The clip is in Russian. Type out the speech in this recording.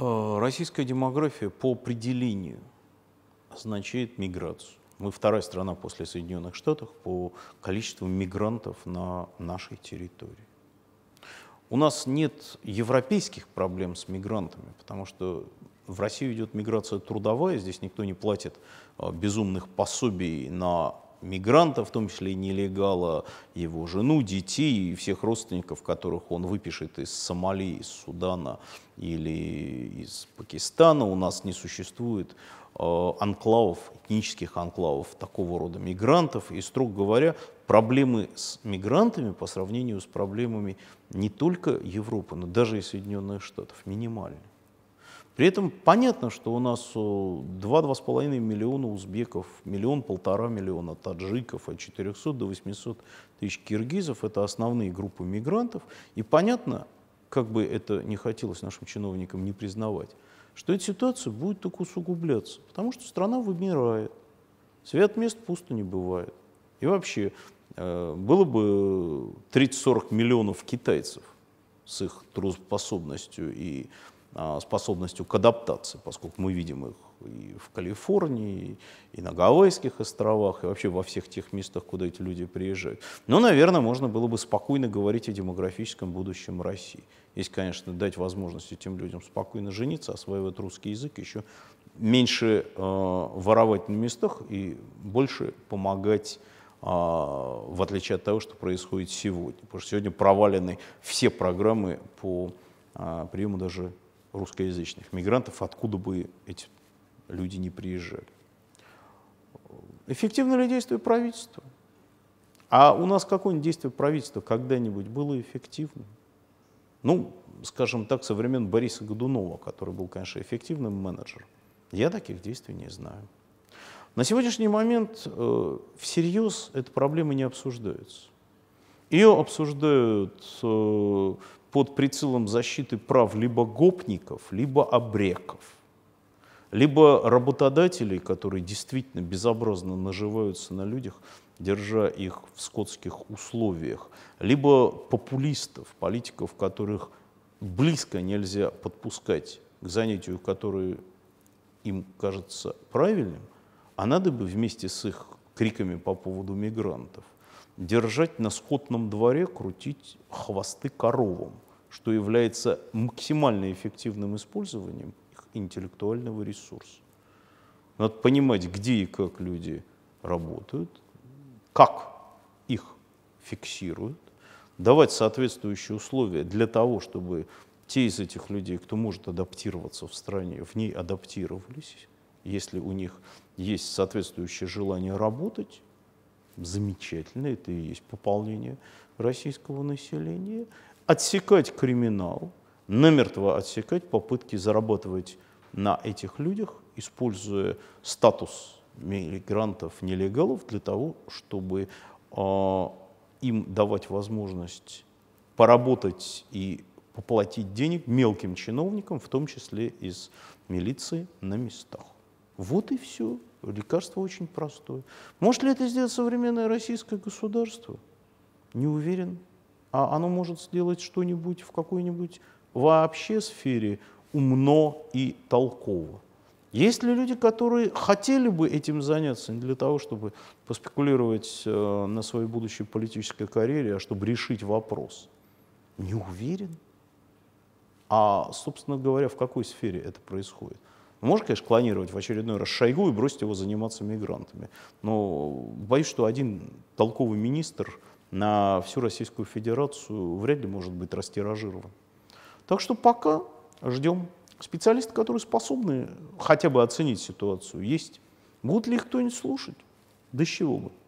Э, российская демография по определению означает миграцию. Мы вторая страна после Соединенных Штатов по количеству мигрантов на нашей территории. У нас нет европейских проблем с мигрантами, потому что в Россию идет миграция трудовая, здесь никто не платит э, безумных пособий на мигранта, в том числе нелегала, его жену, детей и всех родственников, которых он выпишет из Сомали, из Судана или из Пакистана. У нас не существует э, анклавов, этнических анклавов такого рода мигрантов. И, строго говоря, проблемы с мигрантами по сравнению с проблемами не только Европы, но даже и Соединенных Штатов минимальны. При этом понятно, что у нас 2-2,5 э, миллиона узбеков, миллион-полтора миллиона таджиков, от 400 до 800 тысяч киргизов – это основные группы мигрантов. И понятно, как бы это не хотелось нашим чиновникам не признавать, что эта ситуация будет только усугубляться, потому что страна вымирает, свет мест пусто не бывает. И вообще, э, было бы 30-40 миллионов китайцев с их трудоспособностью и а, способностью к адаптации, поскольку мы видим их и в Калифорнии, и на Гавайских островах, и вообще во всех тех местах, куда эти люди приезжают. Но, ну, наверное, можно было бы спокойно говорить о демографическом будущем России. Если, конечно, дать возможность этим людям спокойно жениться, осваивать русский язык, еще меньше э, воровать на местах и больше помогать а, в отличие от того, что происходит сегодня. Потому что сегодня провалены все программы по а, приему даже русскоязычных мигрантов, откуда бы эти люди не приезжали. Эффективно ли действие правительства? А у нас какое-нибудь действие правительства когда-нибудь было эффективным? Ну, скажем так, со времен Бориса Годунова, который был, конечно, эффективным менеджером. Я таких действий не знаю. На сегодняшний момент э, всерьез эта проблема не обсуждается. Ее обсуждают э, под прицелом защиты прав либо гопников, либо обреков, либо работодателей, которые действительно безобразно наживаются на людях, держа их в скотских условиях, либо популистов, политиков, которых близко нельзя подпускать к занятию, которое им кажется правильным, а надо бы вместе с их криками по поводу мигрантов – держать на скотном дворе, крутить хвосты коровам, что является максимально эффективным использованием их интеллектуального ресурса. Надо понимать, где и как люди работают, как их фиксируют, давать соответствующие условия для того, чтобы те из этих людей, кто может адаптироваться в стране, в ней адаптировались, если у них есть соответствующее желание работать, замечательно, это и есть пополнение российского населения, отсекать криминал, намертво отсекать попытки зарабатывать на этих людях, используя статус мигрантов, нелегалов для того, чтобы э, им давать возможность поработать и поплатить денег мелким чиновникам, в том числе из милиции на местах. Вот и все. Лекарство очень простое. Может ли это сделать современное российское государство? Не уверен. А оно может сделать что-нибудь в какой-нибудь вообще сфере умно и толково. Есть ли люди, которые хотели бы этим заняться не для того, чтобы поспекулировать э, на своей будущей политической карьере, а чтобы решить вопрос? Не уверен. А, собственно говоря, в какой сфере это происходит? Можно, конечно, клонировать в очередной раз Шойгу и бросить его заниматься мигрантами. Но боюсь, что один толковый министр на всю Российскую Федерацию вряд ли может быть растиражирован. Так что пока ждем. Специалисты, которые способны хотя бы оценить ситуацию, есть. Будет ли их кто-нибудь слушать? Да с чего бы?